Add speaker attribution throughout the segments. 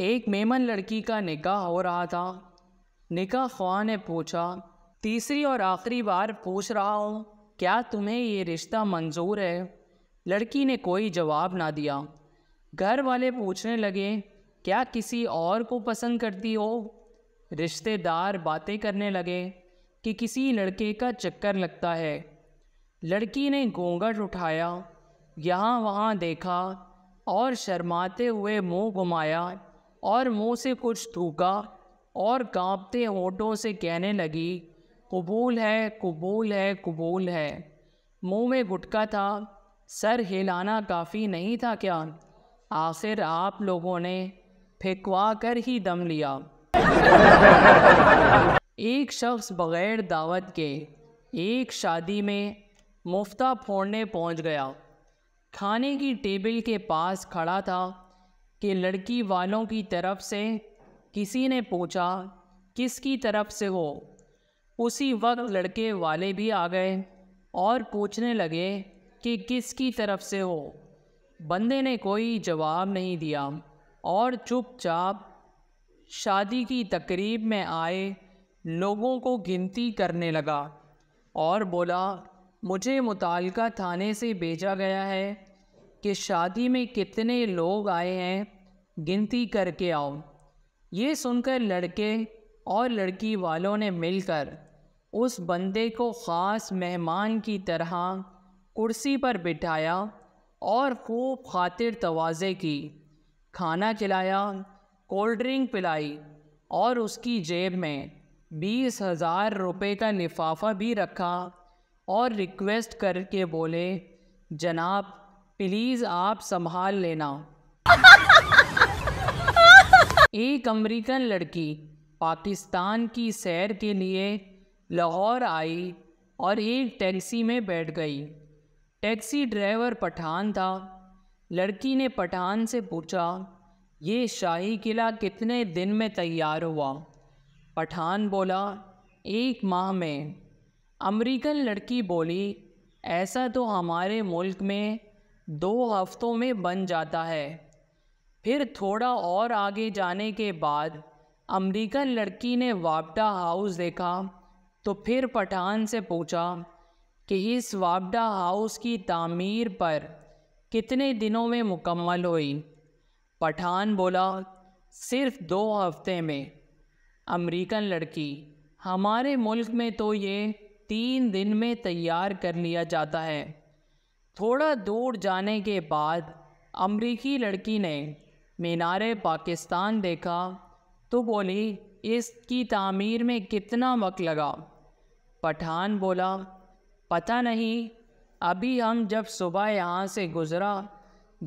Speaker 1: एक मेमन लड़की का निकाह हो रहा था निकाह ख्वा ने पूछा तीसरी और आखिरी बार पूछ रहा हूँ क्या तुम्हें ये रिश्ता मंजूर है लड़की ने कोई जवाब ना दिया घर वाले पूछने लगे क्या किसी और को पसंद करती हो रिश्तेदार बातें करने लगे कि किसी लड़के का चक्कर लगता है लड़की ने घूंघट उठाया यहाँ वहाँ देखा और शर्माते हुए मुंह घुमाया और मुंह से कुछ थूका और कांपते होठों से कहने लगी कबूल है कबूल है कबूल है मुंह में गुटका था सर हिलाना काफ़ी नहीं था क्या आखिर आप लोगों ने फेंकवा कर ही दम लिया एक शख्स बग़ैर दावत के एक शादी में मुफ्ता फोड़ने पहुंच गया खाने की टेबल के पास खड़ा था कि लड़की वालों की तरफ से किसी ने पूछा किसकी तरफ से हो उसी वक्त लड़के वाले भी आ गए और पूछने लगे कि किसकी तरफ से हो बंदे ने कोई जवाब नहीं दिया और चुपचाप शादी की तकरीब में आए लोगों को गिनती करने लगा और बोला मुझे मुतालका थाने से भेजा गया है कि शादी में कितने लोग आए हैं गिनती करके आओ ये सुनकर लड़के और लड़की वालों ने मिलकर उस बंदे को ख़ास मेहमान की तरह कुर्सी पर बिठाया और खूब खातिर तोज़े की खाना खिलाया कोल्ड ड्रिंक पिलाई और उसकी जेब में बीस हज़ार रुपये का लिफाफा भी रखा और रिक्वेस्ट करके बोले जनाब प्लीज़ आप संभाल लेना एक अमेरिकन लड़की पाकिस्तान की सैर के लिए लाहौर आई और एक टैक्सी में बैठ गई टैक्सी ड्राइवर पठान था लड़की ने पठान से पूछा ये शाही किला कितने दिन में तैयार हुआ पठान बोला एक माह में अमेरिकन लड़की बोली ऐसा तो हमारे मुल्क में दो हफ्तों में बन जाता है फिर थोड़ा और आगे जाने के बाद अमेरिकन लड़की ने वापडा हाउस देखा तो फिर पठान से पूछा कि इस वापडा हाउस की तामीर पर कितने दिनों में मुकम्मल हुई पठान बोला सिर्फ दो हफ्ते में अमेरिकन लड़की हमारे मुल्क में तो ये तीन दिन में तैयार कर लिया जाता है थोड़ा दूर जाने के बाद अमरीकी लड़की ने मीनार पाकिस्तान देखा तो बोली इसकी तामीर में कितना वक्त लगा पठान बोला पता नहीं अभी हम जब सुबह यहाँ से गुज़रा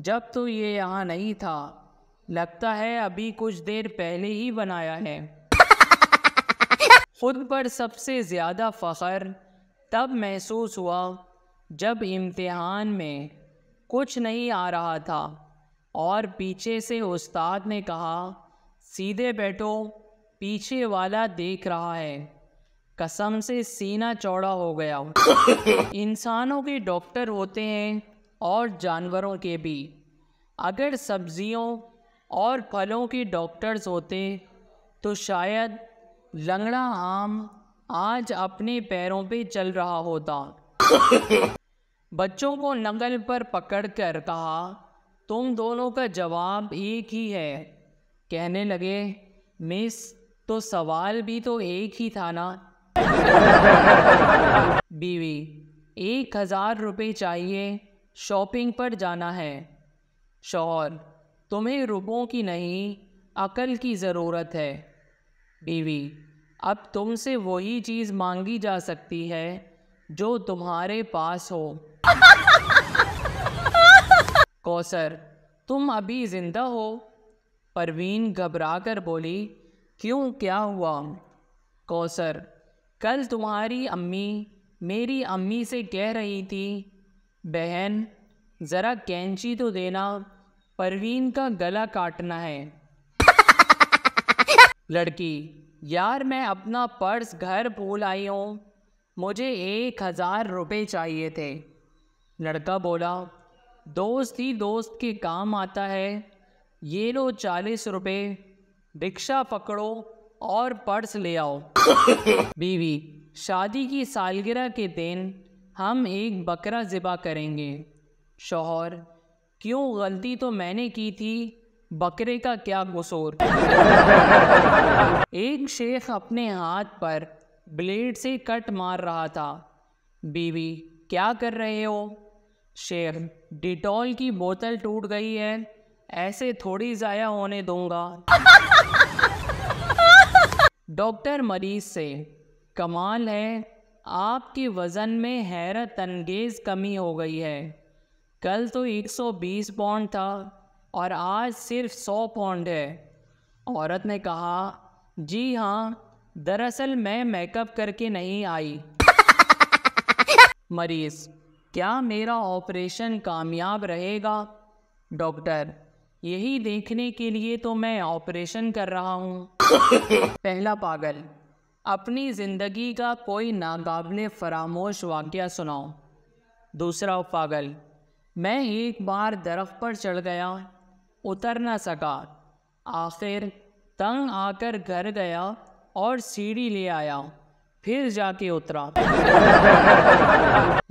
Speaker 1: जब तो ये यहाँ नहीं था लगता है अभी कुछ देर पहले ही बनाया है खुद पर सबसे ज़्यादा फ़ख्र तब महसूस हुआ जब इम्तिहान में कुछ नहीं आ रहा था और पीछे से उस्ताद ने कहा सीधे बैठो पीछे वाला देख रहा है कसम से सीना चौड़ा हो गया इंसानों के डॉक्टर होते हैं और जानवरों के भी अगर सब्जियों और फलों के डॉक्टर्स होते तो शायद लंगड़ा आम आज अपने पैरों पे चल रहा होता बच्चों को नंगल पर पकड़ कर कहा तुम दोनों का जवाब एक ही है कहने लगे मिस तो सवाल भी तो एक ही था ना बीवी एक हज़ार रुपये चाहिए शॉपिंग पर जाना है शौर तुम्हें रुपयों की नहीं अकल की ज़रूरत है बीवी अब तुमसे वही चीज़ मांगी जा सकती है जो तुम्हारे पास हो कौसर तुम अभी ज़िंदा हो परवीन घबरा कर बोली क्यों क्या हुआ कौसर कल तुम्हारी अम्मी मेरी अम्मी से कह रही थी बहन ज़रा कैंची तो देना परवीन का गला काटना है लड़की यार मैं अपना पर्स घर भूल आई हूँ मुझे एक हज़ार रुपये चाहिए थे लड़का बोला दोस्त ही दोस्त के काम आता है ये लो चालीस रुपये रिक्शा पकड़ो और पर्स ले आओ बीवी शादी की सालगिरह के दिन हम एक बकरा ज़िबा करेंगे शोहर क्यों गलती तो मैंने की थी बकरे का क्या गसोर एक शेख अपने हाथ पर ब्लेड से कट मार रहा था बीवी क्या कर रहे हो शेर डिटॉल की बोतल टूट गई है ऐसे थोड़ी ज़ाया होने दूंगा डॉक्टर मरीज से कमाल है आपके वज़न में हैरत अंगेज़ कमी हो गई है कल तो 120 पौंड था और आज सिर्फ 100 पौंड है औरत ने कहा जी हाँ दरअसल मैं मेकअप करके नहीं आई मरीज़ क्या मेरा ऑपरेशन कामयाब रहेगा डॉक्टर यही देखने के लिए तो मैं ऑपरेशन कर रहा हूँ पहला पागल अपनी ज़िंदगी का कोई नाकाबले फरामोश वाक़ सुनाओ दूसरा पागल मैं एक बार दरख्त पर चढ़ गया उतर ना सका आखिर तंग आकर घर गया और सीढ़ी ले आया फिर जाके उतरा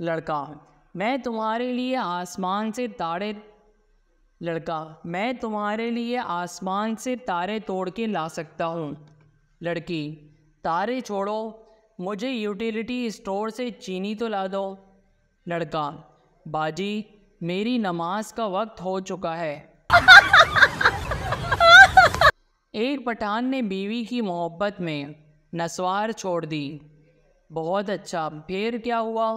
Speaker 1: लड़का मैं तुम्हारे लिए आसमान से तारे लड़का मैं तुम्हारे लिए आसमान से तारे तोड़ के ला सकता हूँ लड़की तारे छोड़ो मुझे यूटिलिटी स्टोर से चीनी तो ला दो लड़का बाजी मेरी नमाज का वक्त हो चुका है एक पठान ने बीवी की मोहब्बत में नसवार छोड़ दी बहुत अच्छा फिर क्या हुआ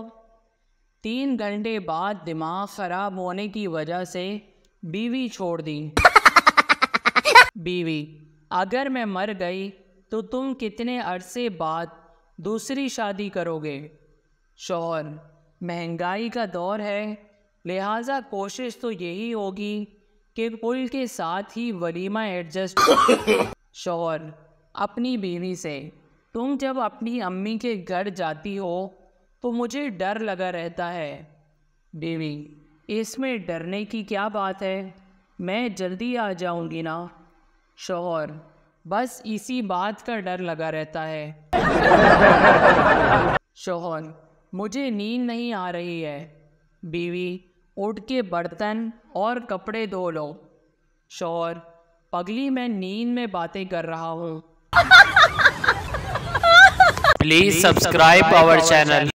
Speaker 1: तीन घंटे बाद दिमाग ख़राब होने की वजह से बीवी छोड़ दी बीवी अगर मैं मर गई तो तुम कितने अरसे बाद दूसरी शादी करोगे शोहर महंगाई का दौर है लिहाजा कोशिश तो यही होगी कि पुल के साथ ही वलीमा एडजस्ट शोहर अपनी बीवी से तुम जब अपनी अम्मी के घर जाती हो तो मुझे डर लगा रहता है बीवी इसमें डरने की क्या बात है मैं जल्दी आ जाऊंगी ना शोहर बस इसी बात का डर लगा रहता है शोहर मुझे नींद नहीं आ रही है बीवी उठ के बर्तन और कपड़े धो लो शोहर पगली मैं नींद में बातें कर रहा हूँ प्लीज सब्सक्राइब आवर चैनल